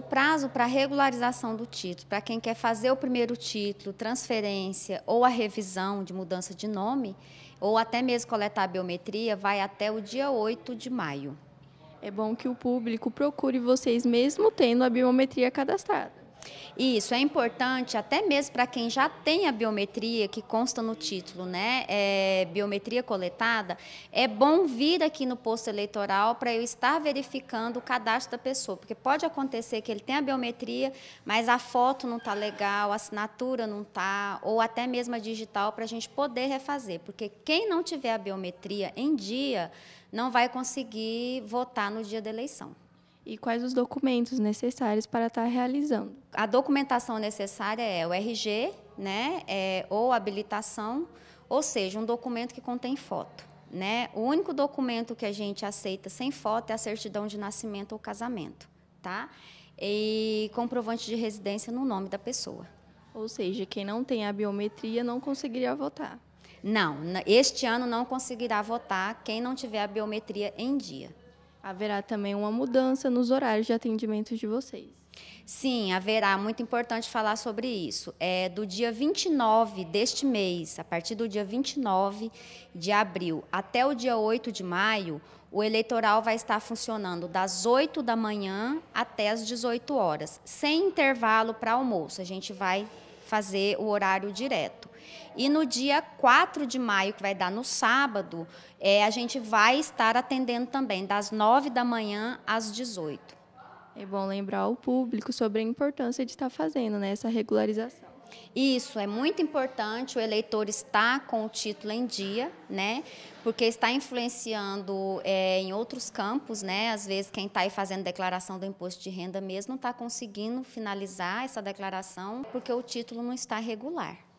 O prazo para regularização do título, para quem quer fazer o primeiro título, transferência ou a revisão de mudança de nome, ou até mesmo coletar a biometria, vai até o dia 8 de maio. É bom que o público procure vocês mesmo tendo a biometria cadastrada. Isso é importante até mesmo para quem já tem a biometria que consta no título, né? É, biometria coletada. É bom vir aqui no posto eleitoral para eu estar verificando o cadastro da pessoa, porque pode acontecer que ele tenha a biometria, mas a foto não está legal, a assinatura não está, ou até mesmo a digital para a gente poder refazer, porque quem não tiver a biometria em dia não vai conseguir votar no dia da eleição e quais os documentos necessários para estar tá realizando. A documentação necessária é o RG, né, é, ou habilitação, ou seja, um documento que contém foto. Né? O único documento que a gente aceita sem foto é a certidão de nascimento ou casamento, tá? E comprovante de residência no nome da pessoa. Ou seja, quem não tem a biometria não conseguiria votar. Não, este ano não conseguirá votar quem não tiver a biometria em dia. Haverá também uma mudança nos horários de atendimento de vocês. Sim, haverá. Muito importante falar sobre isso. É do dia 29 deste mês, a partir do dia 29 de abril até o dia 8 de maio, o eleitoral vai estar funcionando das 8 da manhã até as 18 horas, sem intervalo para almoço. A gente vai fazer o horário direto. E no dia 4 de maio, que vai dar no sábado, é, a gente vai estar atendendo também, das 9 da manhã às 18. É bom lembrar o público sobre a importância de estar fazendo né, essa regularização. Isso é muito importante o eleitor estar com o título em dia, né? Porque está influenciando é, em outros campos, né? Às vezes quem está aí fazendo declaração do imposto de renda mesmo não está conseguindo finalizar essa declaração porque o título não está regular.